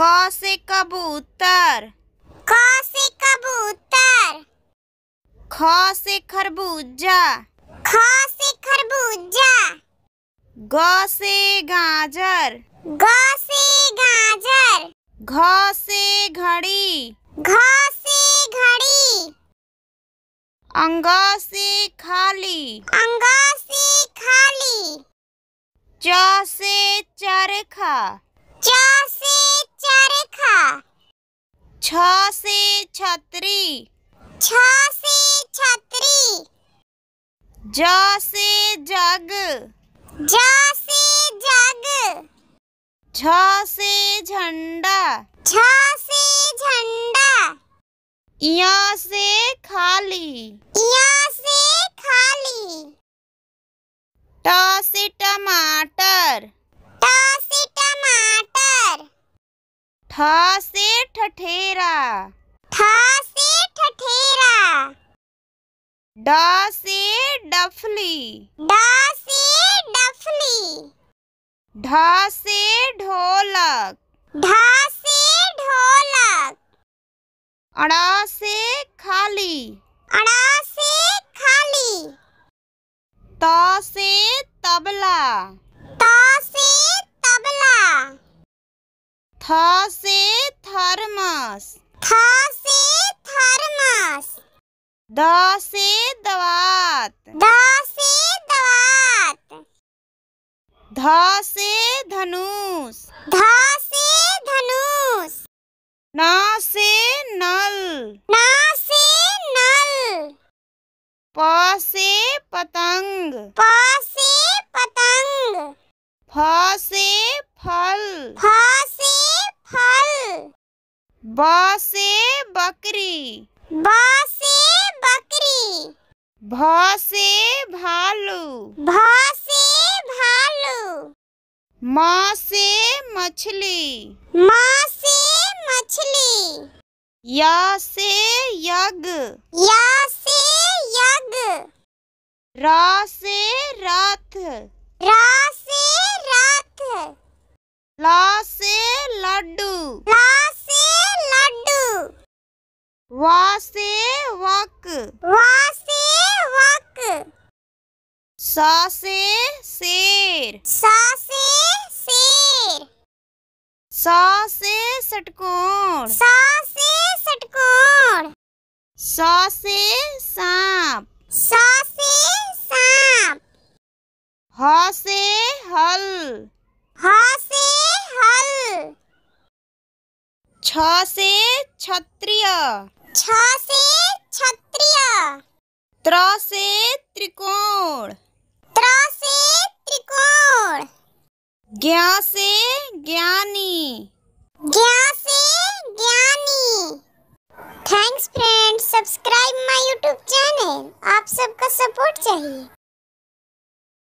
क से कबूतर ख से कबूतर ख से खरबूजा ख से खरबूजा ग से गाजर ग से गाजर घ से घड़ी घ से घड़ी अंग से खाली अंग से खाली च से चरखा छ से छतरी छ से छतरी ज से जग ज से जग छ से झंडा छ से झंडा इया से खाली इया से खाली ट से टमाटर से ठठेरा से ठठेरा ड से डफली ड से डफली ढ से ढोलक ढ से ढोलक अड़ से खाली अड़ से खाली त से तबला से थर्मस थ से थर्मस द से दवात द से दवात ध से धनुष ध से धनुष न से नल न से नल प से पतंग प से पतंग फ से फल फ ब से बकरी ब बकरी भासे भालू भ भालू मासे मछली म मछली य से यज्ञ यग से रथ र रथ ल लड्डू वक वासेवक वासेवक सासे शेर सासे शेर सासे षटकोण सासे षटकोण सासे सांप सासे सांप हसे हल छ से क्षत्रिय छ से क्षत्रिय त्र से त्रिकोण त्र से त्रिकोण ज्ञा से ज्ञानी ज्ञा से ज्ञानी thanks friends subscribe my YouTube channel आप सबका सपोर्ट चाहिए